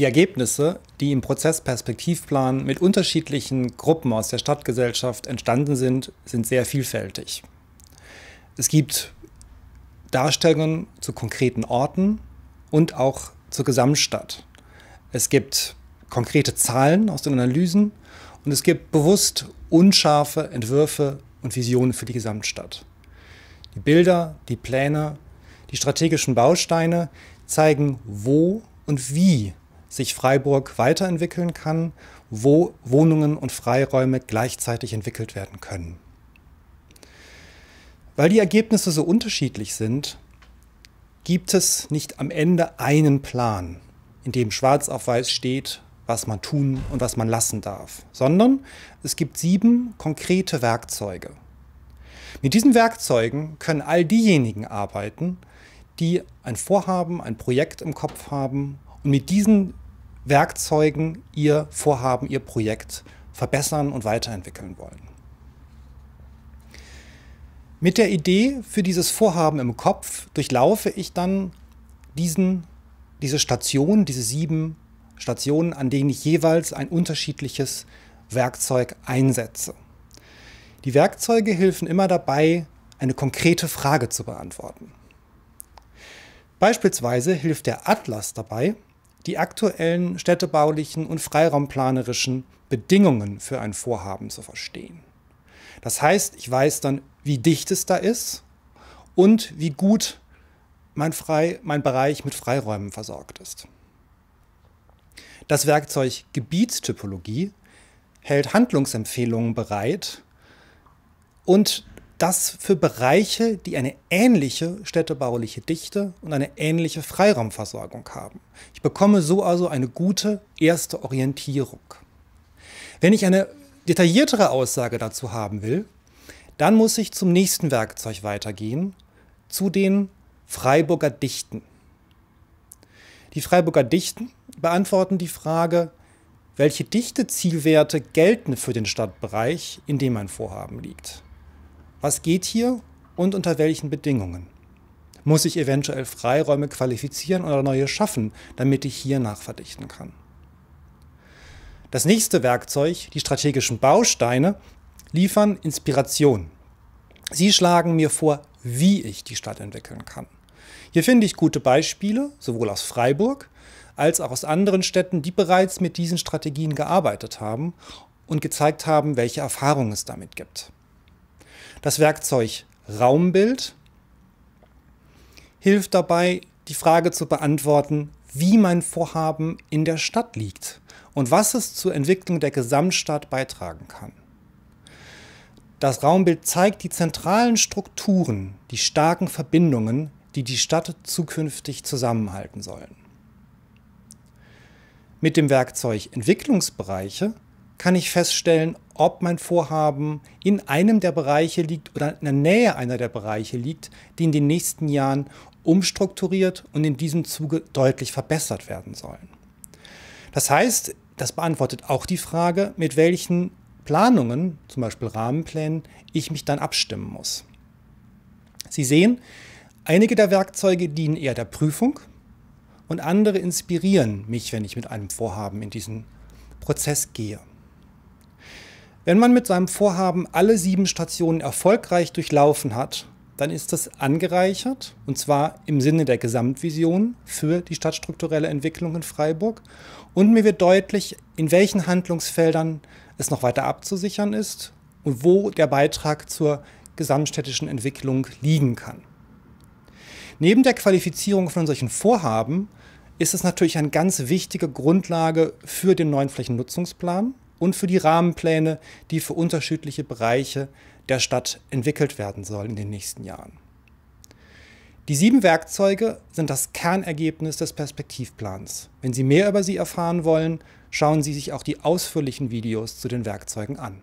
Die Ergebnisse, die im Prozessperspektivplan mit unterschiedlichen Gruppen aus der Stadtgesellschaft entstanden sind, sind sehr vielfältig. Es gibt Darstellungen zu konkreten Orten und auch zur Gesamtstadt. Es gibt konkrete Zahlen aus den Analysen und es gibt bewusst unscharfe Entwürfe und Visionen für die Gesamtstadt. Die Bilder, die Pläne, die strategischen Bausteine zeigen, wo und wie sich Freiburg weiterentwickeln kann, wo Wohnungen und Freiräume gleichzeitig entwickelt werden können. Weil die Ergebnisse so unterschiedlich sind, gibt es nicht am Ende einen Plan, in dem schwarz auf weiß steht, was man tun und was man lassen darf, sondern es gibt sieben konkrete Werkzeuge. Mit diesen Werkzeugen können all diejenigen arbeiten, die ein Vorhaben, ein Projekt im Kopf haben und mit diesen Werkzeugen ihr Vorhaben, ihr Projekt verbessern und weiterentwickeln wollen. Mit der Idee für dieses Vorhaben im Kopf durchlaufe ich dann diesen, diese Station, diese sieben Stationen, an denen ich jeweils ein unterschiedliches Werkzeug einsetze. Die Werkzeuge helfen immer dabei, eine konkrete Frage zu beantworten. Beispielsweise hilft der Atlas dabei, die aktuellen städtebaulichen und freiraumplanerischen Bedingungen für ein Vorhaben zu verstehen. Das heißt, ich weiß dann, wie dicht es da ist und wie gut mein, Frei, mein Bereich mit Freiräumen versorgt ist. Das Werkzeug Gebietstypologie hält Handlungsempfehlungen bereit und das für Bereiche, die eine ähnliche städtebauliche Dichte und eine ähnliche Freiraumversorgung haben. Ich bekomme so also eine gute erste Orientierung. Wenn ich eine detailliertere Aussage dazu haben will, dann muss ich zum nächsten Werkzeug weitergehen, zu den Freiburger Dichten. Die Freiburger Dichten beantworten die Frage, welche Dichtezielwerte gelten für den Stadtbereich, in dem mein Vorhaben liegt. Was geht hier und unter welchen Bedingungen? Muss ich eventuell Freiräume qualifizieren oder neue schaffen, damit ich hier nachverdichten kann? Das nächste Werkzeug, die strategischen Bausteine, liefern Inspiration. Sie schlagen mir vor, wie ich die Stadt entwickeln kann. Hier finde ich gute Beispiele, sowohl aus Freiburg als auch aus anderen Städten, die bereits mit diesen Strategien gearbeitet haben und gezeigt haben, welche Erfahrungen es damit gibt. Das Werkzeug Raumbild hilft dabei, die Frage zu beantworten, wie mein Vorhaben in der Stadt liegt und was es zur Entwicklung der Gesamtstadt beitragen kann. Das Raumbild zeigt die zentralen Strukturen, die starken Verbindungen, die die Stadt zukünftig zusammenhalten sollen. Mit dem Werkzeug Entwicklungsbereiche kann ich feststellen, ob mein Vorhaben in einem der Bereiche liegt oder in der Nähe einer der Bereiche liegt, die in den nächsten Jahren umstrukturiert und in diesem Zuge deutlich verbessert werden sollen. Das heißt, das beantwortet auch die Frage, mit welchen Planungen, zum Beispiel Rahmenplänen, ich mich dann abstimmen muss. Sie sehen, einige der Werkzeuge dienen eher der Prüfung und andere inspirieren mich, wenn ich mit einem Vorhaben in diesen Prozess gehe. Wenn man mit seinem Vorhaben alle sieben Stationen erfolgreich durchlaufen hat, dann ist das angereichert, und zwar im Sinne der Gesamtvision für die stadtstrukturelle Entwicklung in Freiburg. Und mir wird deutlich, in welchen Handlungsfeldern es noch weiter abzusichern ist und wo der Beitrag zur gesamtstädtischen Entwicklung liegen kann. Neben der Qualifizierung von solchen Vorhaben ist es natürlich eine ganz wichtige Grundlage für den neuen Flächennutzungsplan und für die Rahmenpläne, die für unterschiedliche Bereiche der Stadt entwickelt werden sollen in den nächsten Jahren. Die sieben Werkzeuge sind das Kernergebnis des Perspektivplans. Wenn Sie mehr über sie erfahren wollen, schauen Sie sich auch die ausführlichen Videos zu den Werkzeugen an.